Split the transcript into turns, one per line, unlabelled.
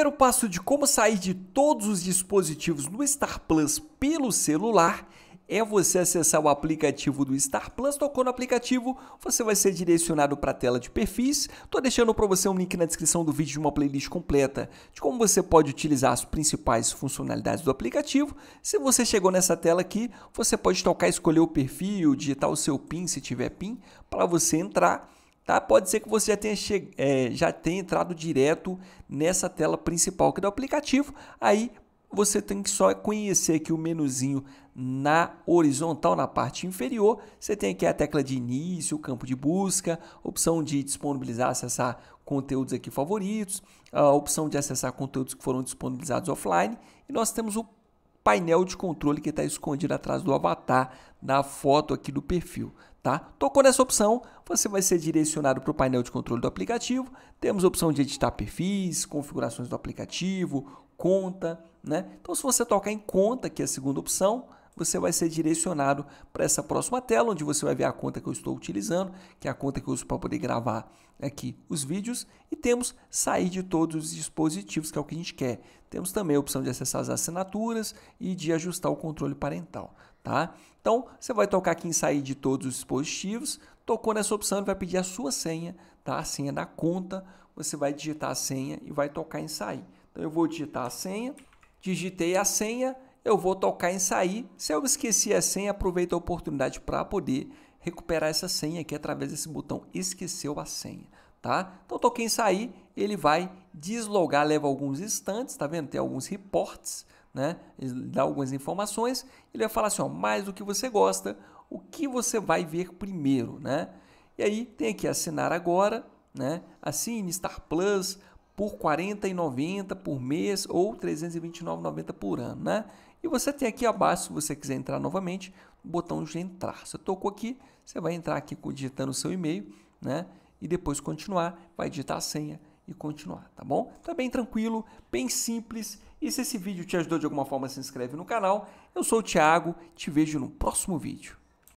primeiro passo de como sair de todos os dispositivos do Star Plus pelo celular é você acessar o aplicativo do Star Plus. Tocou no aplicativo, você vai ser direcionado para a tela de perfis. Estou deixando para você um link na descrição do vídeo de uma playlist completa de como você pode utilizar as principais funcionalidades do aplicativo. Se você chegou nessa tela aqui, você pode tocar escolher o perfil, digitar o seu PIN se tiver PIN, para você entrar Tá? Pode ser que você já tenha, che... é, já tenha entrado direto nessa tela principal aqui do aplicativo. Aí você tem que só conhecer aqui o menuzinho na horizontal, na parte inferior. Você tem aqui a tecla de início, o campo de busca, opção de disponibilizar, acessar conteúdos aqui favoritos, a opção de acessar conteúdos que foram disponibilizados offline. E nós temos o painel de controle que está escondido atrás do avatar da foto aqui do perfil. Tá? Tocou nessa opção, você vai ser direcionado para o painel de controle do aplicativo. Temos a opção de editar perfis, configurações do aplicativo, conta. Né? Então, se você tocar em conta, que é a segunda opção, você vai ser direcionado para essa próxima tela, onde você vai ver a conta que eu estou utilizando, que é a conta que eu uso para poder gravar aqui os vídeos, e temos sair de todos os dispositivos, que é o que a gente quer. Temos também a opção de acessar as assinaturas e de ajustar o controle parental. Tá? Então, você vai tocar aqui em sair de todos os dispositivos, tocou nessa opção, ele vai pedir a sua senha, tá? a senha da conta, você vai digitar a senha e vai tocar em sair. Então, eu vou digitar a senha, digitei a senha, eu vou tocar em sair. Se eu esqueci a senha, aproveito a oportunidade para poder recuperar essa senha aqui através desse botão esqueceu a senha, tá? Então toquei em sair, ele vai deslogar, leva alguns instantes, tá vendo? Tem alguns reportes, né? Ele dá algumas informações, ele vai falar assim, ó, mais o que você gosta, o que você vai ver primeiro, né? E aí tem aqui assinar agora, né? Assine Star Plus por R$ 40,90 por mês ou R$ 329,90 por ano, né? E você tem aqui abaixo, se você quiser entrar novamente, o botão de entrar. Você tocou aqui, você vai entrar aqui digitando o seu e-mail, né? E depois continuar, vai digitar a senha e continuar, tá bom? Tá bem tranquilo, bem simples. E se esse vídeo te ajudou de alguma forma, se inscreve no canal. Eu sou o Thiago, te vejo no próximo vídeo.